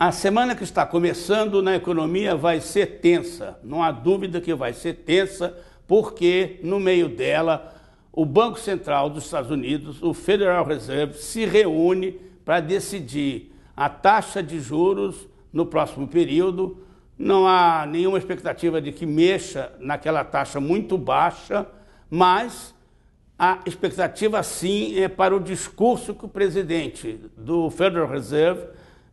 A semana que está começando na economia vai ser tensa, não há dúvida que vai ser tensa, porque no meio dela o Banco Central dos Estados Unidos, o Federal Reserve, se reúne para decidir a taxa de juros no próximo período. Não há nenhuma expectativa de que mexa naquela taxa muito baixa, mas a expectativa, sim, é para o discurso que o presidente do Federal Reserve,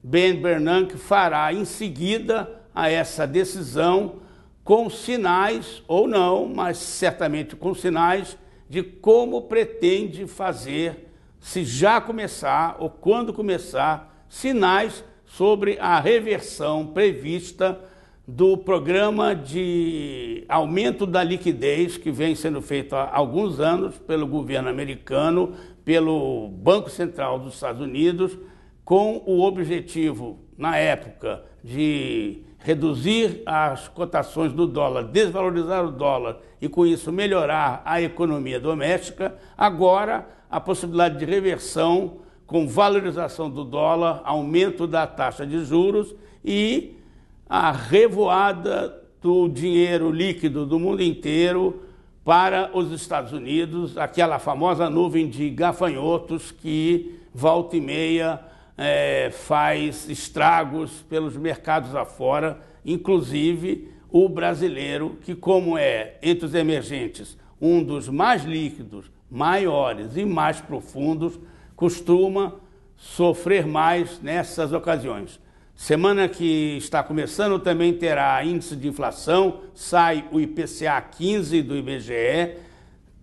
Ben Bernanke, fará em seguida a essa decisão, com sinais ou não, mas certamente com sinais de como pretende fazer, se já começar ou quando começar, sinais sobre a reversão prevista do programa de aumento da liquidez que vem sendo feito há alguns anos pelo governo americano, pelo Banco Central dos Estados Unidos, com o objetivo, na época, de reduzir as cotações do dólar, desvalorizar o dólar e, com isso, melhorar a economia doméstica. Agora, a possibilidade de reversão com valorização do dólar, aumento da taxa de juros e a revoada do dinheiro líquido do mundo inteiro para os Estados Unidos, aquela famosa nuvem de gafanhotos que volta e meia é, faz estragos pelos mercados afora, inclusive o brasileiro, que como é, entre os emergentes, um dos mais líquidos, maiores e mais profundos, costuma sofrer mais nessas ocasiões. Semana que está começando também terá índice de inflação, sai o IPCA 15 do IBGE,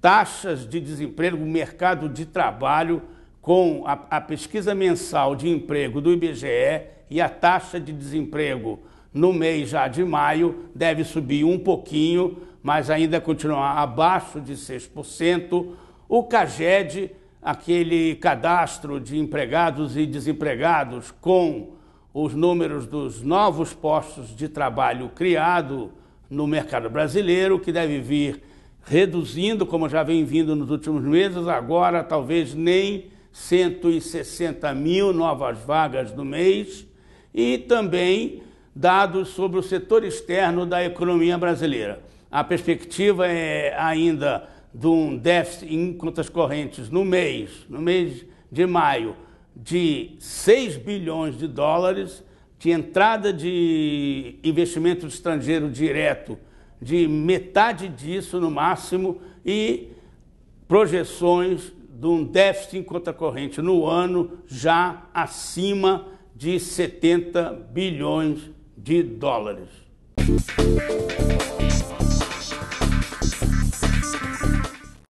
taxas de desemprego, mercado de trabalho, com a, a pesquisa mensal de emprego do IBGE e a taxa de desemprego no mês já de maio deve subir um pouquinho, mas ainda continuar abaixo de 6%. O CAGED, aquele cadastro de empregados e desempregados com os números dos novos postos de trabalho criado no mercado brasileiro, que deve vir reduzindo, como já vem vindo nos últimos meses, agora talvez nem 160 mil novas vagas no mês, e também dados sobre o setor externo da economia brasileira. A perspectiva é ainda de um déficit em contas correntes no mês, no mês de maio, de 6 bilhões de dólares, de entrada de investimento estrangeiro direto de metade disso no máximo e projeções de um déficit em conta corrente no ano já acima de 70 bilhões de dólares.